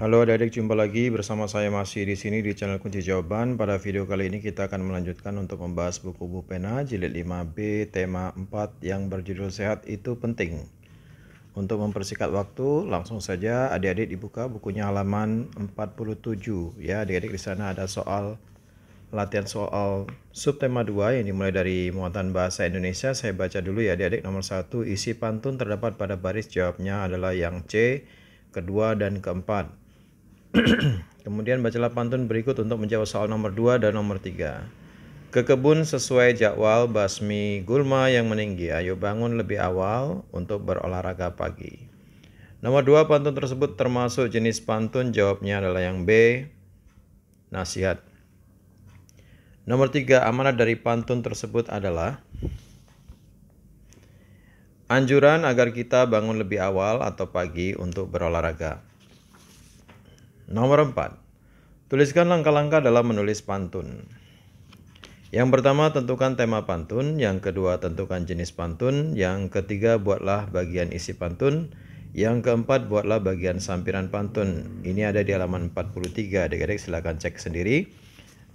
Halo adik-adik, jumpa lagi bersama saya masih di sini di channel Kunci Jawaban. Pada video kali ini kita akan melanjutkan untuk membahas buku Bu pena jilid 5B tema 4 yang berjudul sehat itu penting. Untuk mempersingkat waktu, langsung saja adik-adik dibuka bukunya halaman 47 ya. Adik-adik di sana ada soal latihan soal subtema 2 yang dimulai dari muatan bahasa Indonesia. Saya baca dulu ya adik-adik nomor 1 isi pantun terdapat pada baris jawabnya adalah yang C, kedua dan keempat. Kemudian bacalah pantun berikut untuk menjawab soal nomor 2 dan nomor 3. Ke kebun sesuai jadwal basmi gulma yang meninggi. Ayo bangun lebih awal untuk berolahraga pagi. Nomor 2 pantun tersebut termasuk jenis pantun. Jawabnya adalah yang B. Nasihat. Nomor 3 amanah dari pantun tersebut adalah anjuran agar kita bangun lebih awal atau pagi untuk berolahraga. Nomor 4. Tuliskan langkah-langkah dalam menulis pantun. Yang pertama tentukan tema pantun, yang kedua tentukan jenis pantun, yang ketiga buatlah bagian isi pantun, yang keempat buatlah bagian sampiran pantun. Ini ada di halaman 43, adik-adik silahkan cek sendiri.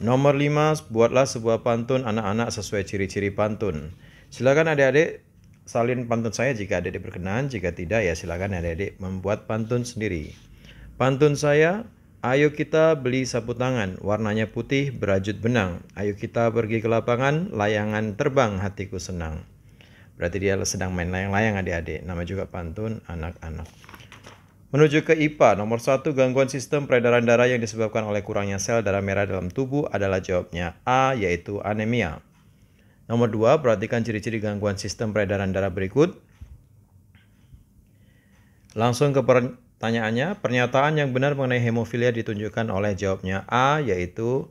Nomor 5, buatlah sebuah pantun anak-anak sesuai ciri-ciri pantun. Silakan adik-adik salin pantun saya jika adik-adik berkenan, jika tidak ya silakan adik-adik membuat pantun sendiri. Pantun saya, ayo kita beli sapu tangan, warnanya putih berajut benang. Ayo kita pergi ke lapangan, layangan terbang hatiku senang. Berarti dia sedang main layang-layang adik-adik. Nama juga pantun anak-anak. Menuju ke IPA, nomor satu gangguan sistem peredaran darah yang disebabkan oleh kurangnya sel darah merah dalam tubuh adalah jawabnya A, yaitu anemia. Nomor dua, perhatikan ciri-ciri gangguan sistem peredaran darah berikut. Langsung ke Pertanyaannya, pernyataan yang benar mengenai hemofilia ditunjukkan oleh jawabnya A, yaitu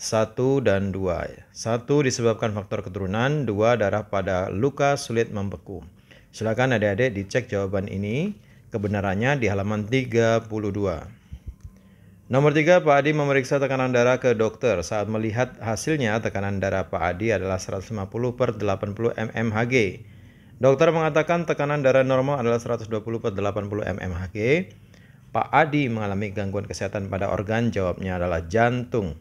1 dan 2. 1 disebabkan faktor keturunan, 2 darah pada luka sulit membeku. Silakan adik-adik dicek jawaban ini kebenarannya di halaman 32. Nomor 3, Pak Adi memeriksa tekanan darah ke dokter. Saat melihat hasilnya, tekanan darah Pak Adi adalah 150 per 80 mmHg. Dokter mengatakan tekanan darah normal adalah 120 per 80 mmHg. Pak Adi mengalami gangguan kesehatan pada organ, jawabnya adalah jantung.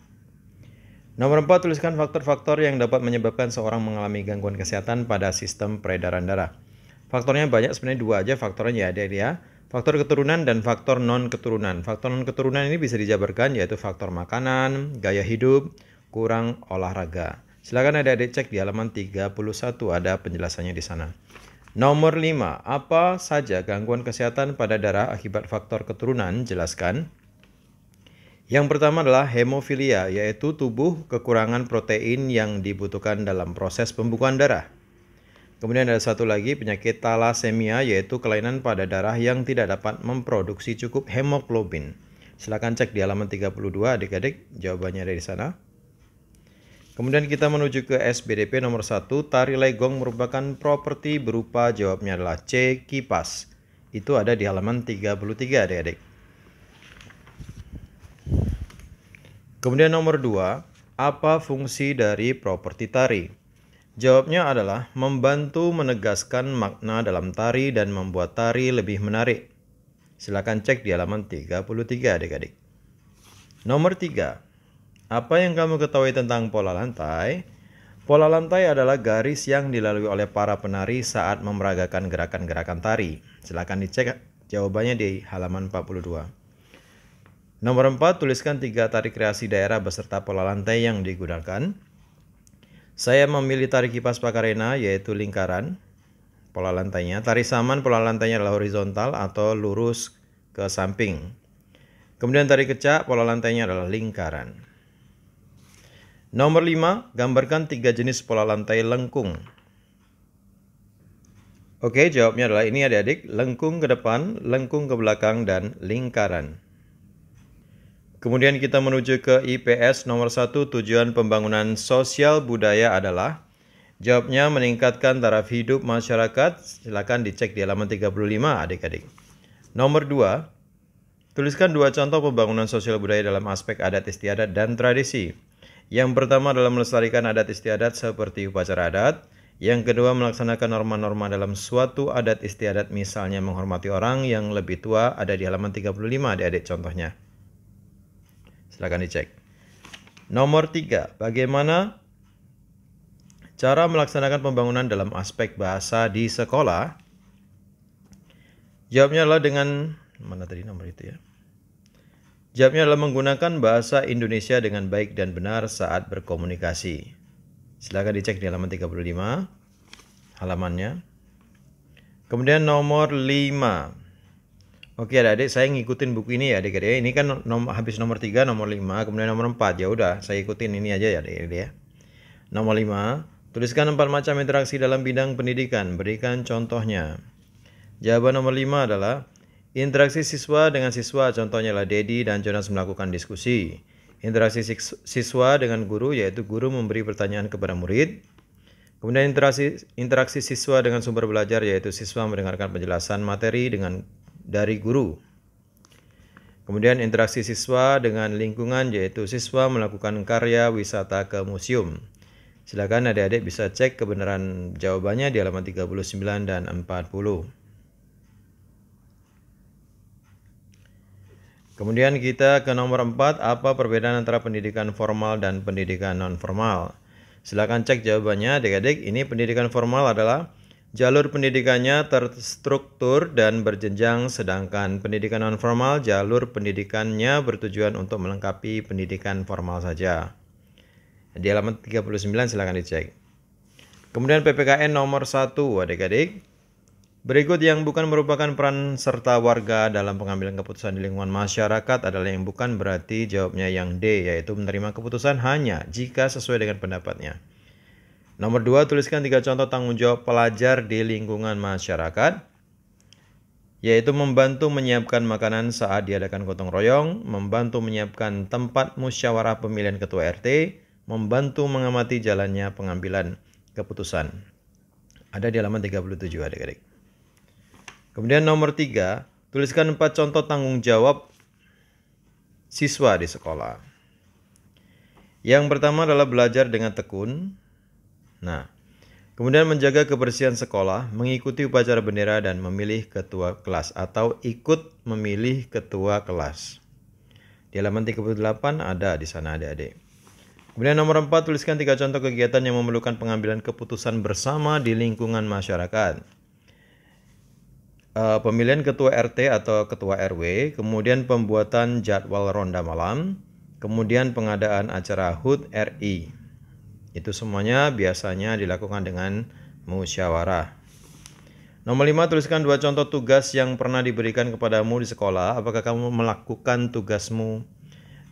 Nomor 4, tuliskan faktor-faktor yang dapat menyebabkan seorang mengalami gangguan kesehatan pada sistem peredaran darah. Faktornya banyak, sebenarnya dua aja faktornya ya, dia, dia. Faktor keturunan dan faktor non-keturunan. Faktor non-keturunan ini bisa dijabarkan yaitu faktor makanan, gaya hidup, kurang olahraga. Silakan ada adik cek di halaman 31 ada penjelasannya di sana. Nomor 5. Apa saja gangguan kesehatan pada darah akibat faktor keturunan? Jelaskan. Yang pertama adalah hemofilia, yaitu tubuh kekurangan protein yang dibutuhkan dalam proses pembekuan darah. Kemudian ada satu lagi penyakit thalassemia, yaitu kelainan pada darah yang tidak dapat memproduksi cukup hemoglobin. Silahkan cek di halaman 32 adik-adik, jawabannya ada di sana. Kemudian kita menuju ke SBDP nomor 1, tari legong merupakan properti berupa jawabnya adalah C, kipas. Itu ada di halaman 33 adik-adik. Kemudian nomor 2, apa fungsi dari properti tari? Jawabnya adalah membantu menegaskan makna dalam tari dan membuat tari lebih menarik. Silahkan cek di halaman 33 adik-adik. Nomor 3, apa yang kamu ketahui tentang pola lantai? Pola lantai adalah garis yang dilalui oleh para penari saat memeragakan gerakan-gerakan tari. Silahkan dicek jawabannya di halaman 42. Nomor 4, tuliskan tiga tari kreasi daerah beserta pola lantai yang digunakan. Saya memilih tari kipas pakarena yaitu lingkaran pola lantainya. Tari saman pola lantainya adalah horizontal atau lurus ke samping. Kemudian tari kecak pola lantainya adalah lingkaran. Nomor 5, gambarkan tiga jenis pola lantai lengkung. Oke, jawabnya adalah ini adik-adik, lengkung ke depan, lengkung ke belakang, dan lingkaran. Kemudian kita menuju ke IPS nomor 1, tujuan pembangunan sosial budaya adalah Jawabnya meningkatkan taraf hidup masyarakat. Silakan dicek di halaman 35 adik-adik. Nomor 2, tuliskan dua contoh pembangunan sosial budaya dalam aspek adat istiadat dan tradisi. Yang pertama adalah melestarikan adat istiadat seperti upacara adat. Yang kedua melaksanakan norma-norma dalam suatu adat istiadat misalnya menghormati orang yang lebih tua ada di halaman 35 adik-adik contohnya. Silahkan dicek. Nomor 3, bagaimana cara melaksanakan pembangunan dalam aspek bahasa di sekolah? Jawabnya adalah dengan mana tadi nomor itu ya? Jawabnya adalah menggunakan bahasa Indonesia dengan baik dan benar saat berkomunikasi. Silakan dicek di halaman 35 halamannya. Kemudian nomor 5. Oke adik-adik, saya ngikutin buku ini ya adik-adik. Ya. Ini kan nom habis nomor 3, nomor 5, kemudian nomor 4. Ya udah, saya ikutin ini aja ya adik-adik ya. Nomor 5, tuliskan empat macam interaksi dalam bidang pendidikan. Berikan contohnya. Jawaban nomor 5 adalah Interaksi siswa dengan siswa contohnya lah Dedi dan Jonas melakukan diskusi. Interaksi siswa dengan guru yaitu guru memberi pertanyaan kepada murid. Kemudian interaksi interaksi siswa dengan sumber belajar yaitu siswa mendengarkan penjelasan materi dengan dari guru. Kemudian interaksi siswa dengan lingkungan yaitu siswa melakukan karya wisata ke museum. Silakan adik-adik bisa cek kebenaran jawabannya di halaman 39 dan 40. Kemudian kita ke nomor 4, apa perbedaan antara pendidikan formal dan pendidikan non formal? Silakan cek jawabannya adik-adik. Ini pendidikan formal adalah jalur pendidikannya terstruktur dan berjenjang sedangkan pendidikan non formal jalur pendidikannya bertujuan untuk melengkapi pendidikan formal saja. Di halaman 39 silakan dicek. Kemudian PPKN nomor 1 adik-adik. Berikut yang bukan merupakan peran serta warga dalam pengambilan keputusan di lingkungan masyarakat adalah yang bukan berarti jawabnya yang D, yaitu menerima keputusan hanya jika sesuai dengan pendapatnya. Nomor 2, tuliskan tiga contoh tanggung jawab pelajar di lingkungan masyarakat, yaitu membantu menyiapkan makanan saat diadakan gotong royong, membantu menyiapkan tempat musyawarah pemilihan ketua RT, membantu mengamati jalannya pengambilan keputusan. Ada di halaman 37 adik-adik. Kemudian nomor tiga, tuliskan empat contoh tanggung jawab siswa di sekolah. Yang pertama adalah belajar dengan tekun. Nah, kemudian menjaga kebersihan sekolah, mengikuti upacara bendera dan memilih ketua kelas atau ikut memilih ketua kelas. Di halaman 38 ada di sana adik-adik. Kemudian nomor 4 tuliskan tiga contoh kegiatan yang memerlukan pengambilan keputusan bersama di lingkungan masyarakat uh, pemilihan ketua RT atau ketua RW, kemudian pembuatan jadwal ronda malam, kemudian pengadaan acara HUT RI. Itu semuanya biasanya dilakukan dengan musyawarah. Nomor 5 tuliskan dua contoh tugas yang pernah diberikan kepadamu di sekolah. Apakah kamu melakukan tugasmu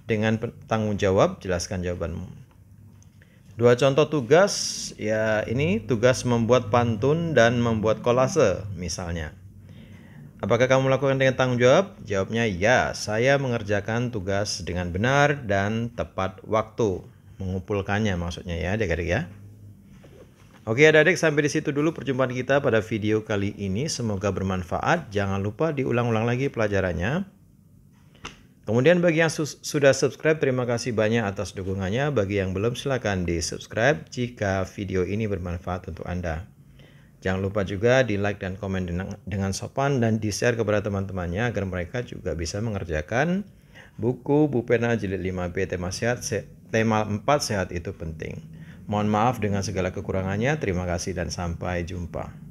dengan tanggung jawab? Jelaskan jawabanmu. Dua contoh tugas ya ini tugas membuat pantun dan membuat kolase misalnya. Apakah kamu melakukan dengan tanggung jawab? Jawabnya ya, saya mengerjakan tugas dengan benar dan tepat waktu. Mengumpulkannya maksudnya ya adik-adik ya. Oke adik-adik sampai di situ dulu perjumpaan kita pada video kali ini. Semoga bermanfaat. Jangan lupa diulang-ulang lagi pelajarannya. Kemudian bagi yang sudah subscribe terima kasih banyak atas dukungannya. Bagi yang belum silakan di subscribe jika video ini bermanfaat untuk Anda. Jangan lupa juga di like dan komen dengan sopan dan di share kepada teman-temannya agar mereka juga bisa mengerjakan buku Bupena Jilid 5B tema sehat tema 4 sehat itu penting. Mohon maaf dengan segala kekurangannya. Terima kasih dan sampai jumpa.